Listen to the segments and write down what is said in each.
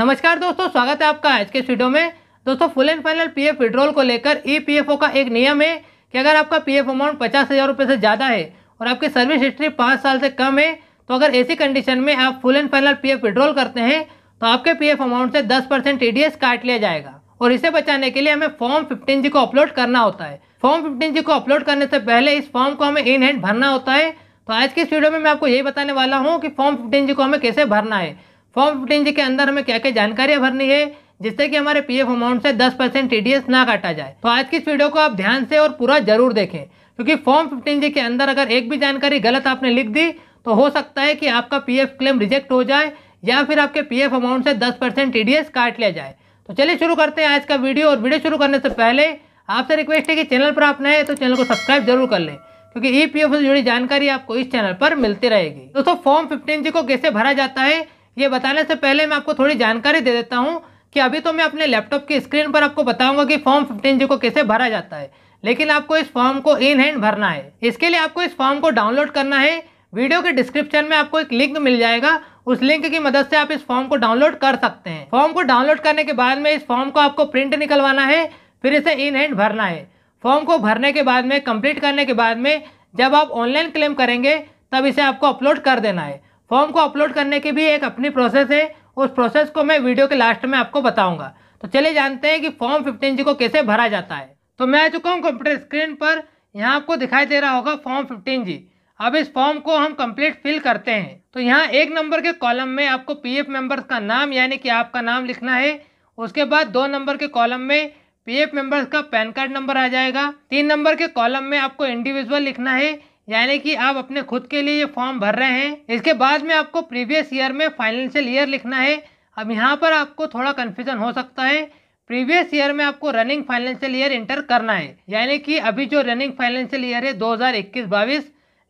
नमस्कार दोस्तों स्वागत है आपका आज के वीडियो में दोस्तों full and final PF withdrawal को लेकर ईपीएफओ e का एक नियम है कि अगर आपका पीएफ अमाउंट पचास हज़ार रुपये से ज़्यादा है और आपकी सर्विस हिस्ट्री पाँच साल से कम है तो अगर ऐसी कंडीशन में आप full and final F withdrawal करते हैं तो आपके एफ अमाउंट से दस परसेंट एस काट लिया जाएगा और इसे बचाने के लिए हमें फॉर्म फिफ्टीन जी को अपलोड करना होता है फॉर्म फिफ्टीन जी को अपलोड करने से पहले इस फॉर्म को हमें इन हैंड भरना होता है तो आज के इस वीडियो में मैं आपको यही बताने वाला हूँ कि फॉर्म फिफ्टीन जी को हमें कैसे भरना है फॉर्म फिफ्टीन के अंदर हमें क्या क्या जानकारियाँ भरनी है जिससे कि हमारे पीएफ अमाउंट से 10 परसेंट टी ना काटा जाए तो आज की इस वीडियो को आप ध्यान से और पूरा जरूर देखें क्योंकि फॉर्म फिफ्टीन जी के अंदर अगर एक भी जानकारी गलत आपने लिख दी तो हो सकता है कि आपका पीएफ क्लेम रिजेक्ट हो जाए या फिर आपके पीएफ अमाउंट से 10 परसेंट टी काट लिया जाए तो चलिए शुरू करते हैं आज का वीडियो और वीडियो शुरू करने से पहले आपसे रिक्वेस्ट है कि चैनल पर आप नए हैं तो चैनल को सब्सक्राइब जरूर कर लें क्योंकि ई से जुड़ी जानकारी आपको इस चैनल पर मिलती रहेगी दोस्तों फॉर्म फिफ्टीन जी को कैसे भरा जाता है ये बताने से पहले मैं आपको थोड़ी जानकारी दे देता हूँ कि अभी तो मैं अपने लैपटॉप की स्क्रीन पर आपको बताऊंगा कि फॉर्म फिफ्टीन जी को कैसे भरा जाता है लेकिन आपको इस फॉर्म को इन हैंड भरना है इसके लिए आपको इस फॉर्म को डाउनलोड करना है वीडियो के डिस्क्रिप्शन में आपको एक लिंक मिल जाएगा उस लिंक की मदद से आप इस फॉर्म को डाउनलोड कर सकते हैं फॉर्म को डाउनलोड करने के बाद में इस फॉर्म को आपको प्रिंट निकलवाना है फिर इसे इन हैंड भरना है फॉर्म को भरने के बाद में कंप्लीट करने के बाद में जब आप ऑनलाइन क्लेम करेंगे तब इसे आपको अपलोड कर देना है फॉर्म को अपलोड करने की भी एक अपनी प्रोसेस है उस प्रोसेस को मैं वीडियो के लास्ट में आपको बताऊंगा तो चलिए जानते हैं कि फॉर्म फिफ्टीन जी को कैसे भरा जाता है तो मैं आ चुका हूँ कंप्यूटर स्क्रीन पर यहाँ आपको दिखाई दे रहा होगा फॉर्म फिफ्टीन जी अब इस फॉर्म को हम कंप्लीट फिल करते हैं तो यहाँ एक नंबर के कॉलम में आपको पी एफ का नाम यानी कि आपका नाम लिखना है उसके बाद दो नंबर के कॉलम में पी एफ का पैन कार्ड नंबर आ जाएगा तीन नंबर के कॉलम में आपको इंडिविजुअल लिखना है यानी कि आप अपने खुद के लिए ये फॉर्म भर रहे हैं इसके बाद में आपको प्रीवियस ईयर में फाइनेंशियल ईयर लिखना है अब यहाँ पर आपको थोड़ा कन्फ्यूजन हो सकता है प्रीवियस ईयर में आपको रनिंग फाइनेंशियल ईयर इंटर करना है यानी कि अभी जो रनिंग फाइनेंशियल ईयर है 2021 हज़ार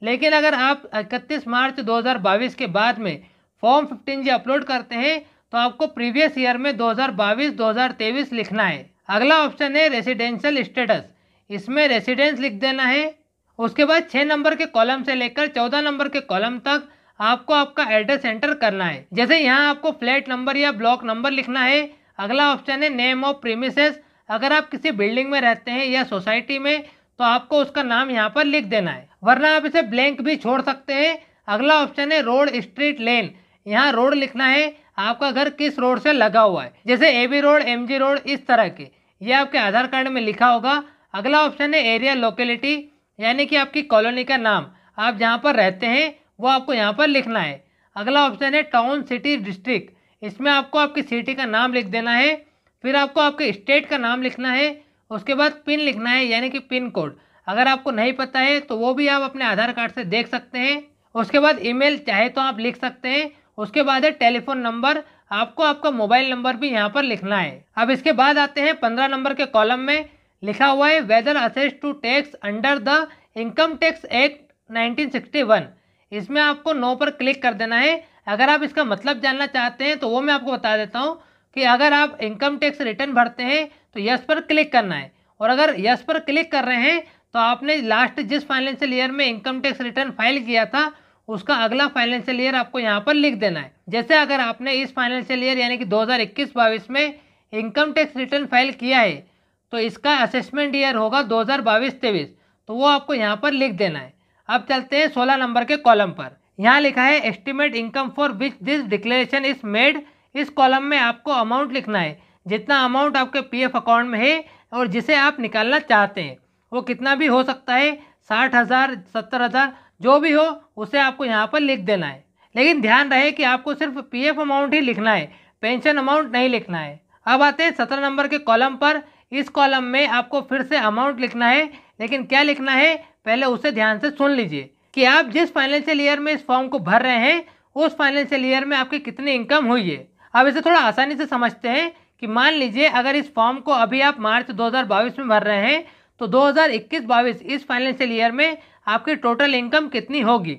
लेकिन अगर आप 31 मार्च 2022 के बाद में फॉर्म 15 जी अपलोड करते हैं तो आपको प्रीवियस ईयर में 2022-2023 लिखना है अगला ऑप्शन है रेसिडेंशियल स्टेटस इसमें रेसिडेंस लिख देना है उसके बाद छः नंबर के कॉलम से लेकर चौदह नंबर के कॉलम तक आपको आपका एड्रेस एंटर करना है जैसे यहाँ आपको फ्लैट नंबर या ब्लॉक नंबर लिखना है अगला ऑप्शन है नेम ऑफ प्रीमिसेस अगर आप किसी बिल्डिंग में रहते हैं या सोसाइटी में तो आपको उसका नाम यहाँ पर लिख देना है वरना आप इसे ब्लैंक भी छोड़ सकते हैं अगला ऑप्शन है रोड स्ट्रीट लेन यहाँ रोड लिखना है आपका घर किस रोड से लगा हुआ है जैसे A B road M G road इस तरह के ये आपके आधार कार्ड में लिखा होगा अगला ऑप्शन है एरिया लोकेलिटी यानी कि आपकी कॉलोनी का नाम आप जहाँ पर रहते हैं वो आपको यहाँ पर लिखना है अगला ऑप्शन है टाउन सिटी डिस्ट्रिक्ट इसमें आपको आपकी सिटी का नाम लिख देना है फिर आपको आपके स्टेट का नाम लिखना है उसके बाद पिन लिखना है यानी कि पिन कोड अगर आपको नहीं पता है तो वो भी आप अपने आधार कार्ड से देख सकते हैं उसके बाद ईमेल चाहे तो आप लिख सकते हैं उसके बाद है टेलीफोन नंबर आपको आपका मोबाइल नंबर भी यहाँ पर लिखना है अब इसके बाद आते हैं पंद्रह नंबर के कॉलम में लिखा हुआ है whether assess to tax under the income tax act 1961 इसमें आपको नो पर क्लिक कर देना है अगर आप इसका मतलब जानना चाहते हैं तो वो मैं आपको बता देता हूँ कि अगर आप इनकम टैक्स रिटर्न भरते हैं तो यस पर क्लिक करना है और अगर यस पर क्लिक कर रहे हैं तो आपने लास्ट जिस फाइनेंशियल ईयर में इनकम टैक्स रिटर्न फाइल किया था उसका अगला फाइनेंशियल ईयर आपको यहाँ पर लिख देना है जैसे अगर आपने इस फाइनेंशियल ईयर यानी कि 2021-22 में इनकम टैक्स रिटर्न फाइल किया है तो इसका असेसमेंट ईयर होगा दो हज़ार बाईस तेईस तो वो आपको यहाँ पर लिख देना है अब चलते हैं सोलह नंबर के कॉलम पर यहाँ लिखा है estimate income for which this declaration is made इस कॉलम में आपको अमाउंट लिखना है जितना अमाउंट आपके पीएफ अकाउंट में है और जिसे आप निकालना चाहते हैं वो कितना भी हो सकता है साठ हज़ार सत्तर हज़ार जो भी हो उसे आपको यहाँ पर लिख देना है लेकिन ध्यान रहे कि आपको सिर्फ पीएफ अमाउंट ही लिखना है पेंशन अमाउंट नहीं लिखना है अब आते हैं सत्रह नंबर के कॉलम पर इस कॉलम में आपको फिर से अमाउंट लिखना है लेकिन क्या लिखना है पहले उसे ध्यान से सुन लीजिए कि आप जिस फाइनेंशियल ईयर में इस फॉर्म को भर रहे हैं उस फाइनेंशियल ईयर में आपकी कितनी इनकम हुई है अब इसे थोड़ा आसानी से समझते हैं कि मान लीजिए अगर इस फॉर्म को अभी आप मार्च 2022 में भर रहे हैं तो 2021-22 इस फाइनेंशियल ईयर में आपकी टोटल इनकम कितनी होगी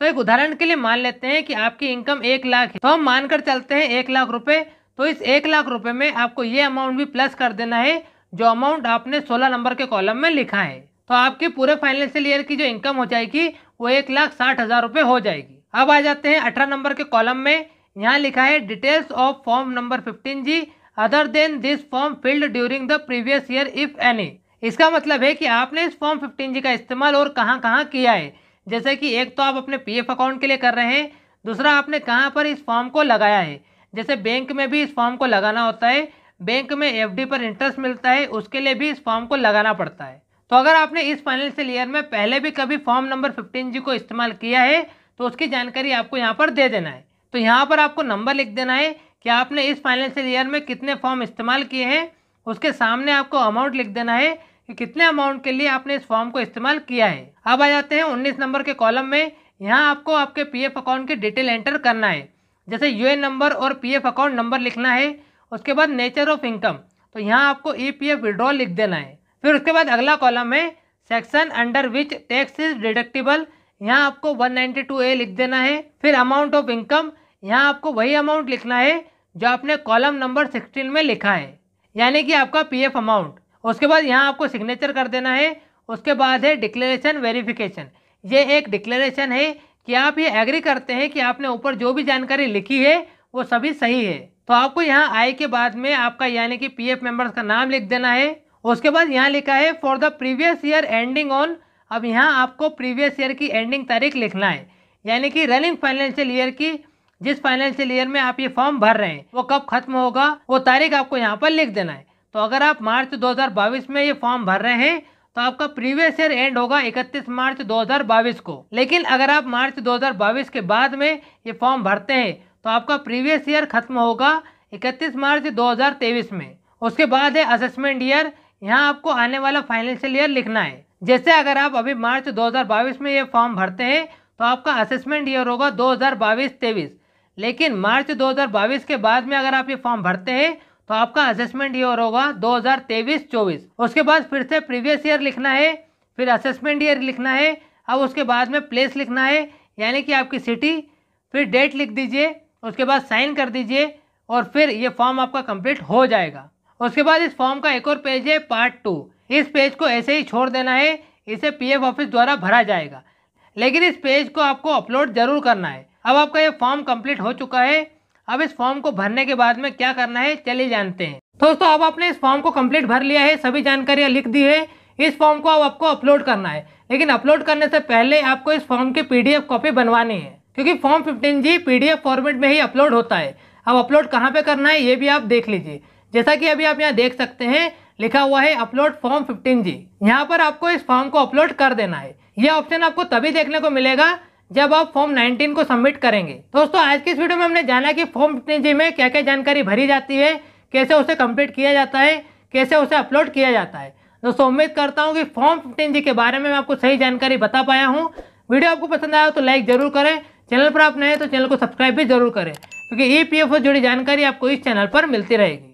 तो एक उदाहरण के लिए मान लेते हैं कि आपकी इनकम एक लाख है तो हम मानकर चलते हैं एक लाख रुपये तो इस एक लाख रुपये में आपको ये अमाउंट भी प्लस कर देना है जो अमाउंट आपने सोलह नंबर के कॉलम में लिखा है तो आपके पूरे फाइनेंशियल ईयर की जो इनकम हो जाएगी वो एक लाख साठ हज़ार रुपये हो जाएगी अब आ जाते हैं अठारह नंबर के कॉलम में यहाँ लिखा है details of form number fifteen G other than this form filled during the previous year if any इसका मतलब है कि आपने इस फॉर्म फिफ्टीन जी का इस्तेमाल और कहाँ कहाँ किया है जैसे कि एक तो आप अपने पी अकाउंट के लिए कर रहे हैं दूसरा आपने कहाँ पर इस फॉर्म को लगाया है जैसे बैंक में भी इस फॉर्म को लगाना होता है बैंक में एफडी पर इंटरेस्ट मिलता है उसके लिए भी इस फॉर्म को लगाना पड़ता है तो अगर आपने इस फाइनेंशियल ईयर में पहले भी कभी फॉर्म नंबर फिफ्टीन जी को इस्तेमाल किया है तो उसकी जानकारी आपको यहाँ पर दे देना है तो यहाँ पर आपको नंबर लिख देना है कि आपने इस फाइनेंशियल ईयर में कितने फॉर्म इस्तेमाल किए हैं उसके सामने आपको अमाउंट लिख देना है कि कितने अमाउंट के लिए आपने इस फॉर्म को इस्तेमाल किया है अब आ जाते हैं उन्नीस नंबर के कॉलम में यहाँ आपको आपके पी अकाउंट की डिटेल एंटर करना है जैसे यू नंबर और पी अकाउंट नंबर लिखना है उसके बाद नेचर ऑफ इनकम तो यहाँ आपको ई पी एफ विड्रॉल लिख देना है फिर उसके बाद अगला कॉलम है section under which tax is deductible यहाँ आपको 192 ए लिख देना है फिर अमाउंट ऑफ इनकम यहाँ आपको वही अमाउंट लिखना है जो आपने कॉलम नंबर 16 में लिखा है यानी कि आपका पीएफ अमाउंट उसके बाद यहाँ आपको सिग्नेचर कर देना है उसके बाद है डिक्लेरेशन वेरीफिकेशन ये एक डिक्लेरेशन है कि आप ये एग्री करते हैं कि आपने ऊपर जो भी जानकारी लिखी है वो सभी सही है तो आपको यहाँ आय के बाद में आपका यानी कि पीएफ मेंबर्स का नाम लिख देना है उसके बाद यहाँ लिखा है for the previous year ending on अब यहाँ आपको प्रीवियस ईयर की एंडिंग तारीख लिखना है यानी कि रनिंग फाइनेंशियल ईयर की जिस फाइनेंशियल ईयर में आप ये फॉर्म भर रहे हैं वो कब खत्म होगा वो तारीख आपको यहाँ पर लिख देना है तो अगर आप मार्च 2022 में ये फॉर्म भर रहे हैं तो आपका प्रीवियस ईयर एंड होगा 31 मार्च 2022 को लेकिन अगर आप मार्च 2022 के बाद में ये फॉर्म भरते हैं तो आपका प्रीवियस ईयर खत्म होगा इकतीस मार्च 2023 में उसके बाद है असेसमेंट ईयर यहाँ आपको आने वाला फाइनेंशियल ईयर लिखना है जैसे अगर आप अभी मार्च 2022 में ये फॉर्म भरते हैं तो आपका असेसमेंट ईयर होगा 2022-23 लेकिन मार्च 2022 के बाद में अगर आप ये फॉर्म भरते हैं तो आपका असेसमेंट ईयर होगा 2023-24 उसके बाद फिर से प्रीवियस ईयर लिखना है फिर असेसमेंट ईयर लिखना है अब उसके बाद में प्लेस लिखना है यानी कि आपकी सिटी फिर डेट लिख दीजिए उसके बाद साइन कर दीजिए और फिर ये फॉर्म आपका कंप्लीट हो जाएगा उसके बाद इस फॉर्म का एक और पेज है पार्ट टू इस पेज को ऐसे ही छोड़ देना है इसे पीएफ ऑफिस द्वारा भरा जाएगा लेकिन इस पेज को आपको अपलोड जरूर करना है अब आपका ये फॉर्म कंप्लीट हो चुका है अब इस फॉर्म को भरने के बाद में क्या करना है चलिए जानते हैं दोस्तों अब आपने इस फॉर्म को कम्प्लीट भर लिया है सभी जानकारियाँ लिख दी है इस फॉर्म को अब आपको अपलोड करना है लेकिन अपलोड करने से पहले आपको इस फॉर्म की पीडीएफ कॉपी बनवानी है क्योंकि form fifteen G P format में ही अपलोड होता है अब अपलोड कहाँ पे करना है ये भी आप देख लीजिए जैसा कि अभी आप यहाँ देख सकते हैं लिखा हुआ है अपलोड फॉर्म फिफ्टीन जी यहाँ पर आपको इस फॉर्म को अपलोड कर देना है ये ऑप्शन आपको तभी देखने को मिलेगा जब आप फॉर्म 19 को सबमिट करेंगे दोस्तों आज की इस वीडियो में हमने जाना कि फॉर्म फिफ्टीन जी में क्या क्या जानकारी भरी जाती है कैसे उसे कंप्लीट किया जाता है कैसे उसे अपलोड किया जाता है दोस्तों उम्मीद करता हूँ कि फॉर्म फिफ्टीन जी के बारे में मैं आपको सही जानकारी बता पाया हूँ वीडियो आपको पसंद आया तो लाइक जरूर करें चैनल पर आप नए तो चैनल को सब्सक्राइब भी जरूर करें क्योंकि ई पी एफ जुड़ी जानकारी आपको इस चैनल पर मिलती रहेगी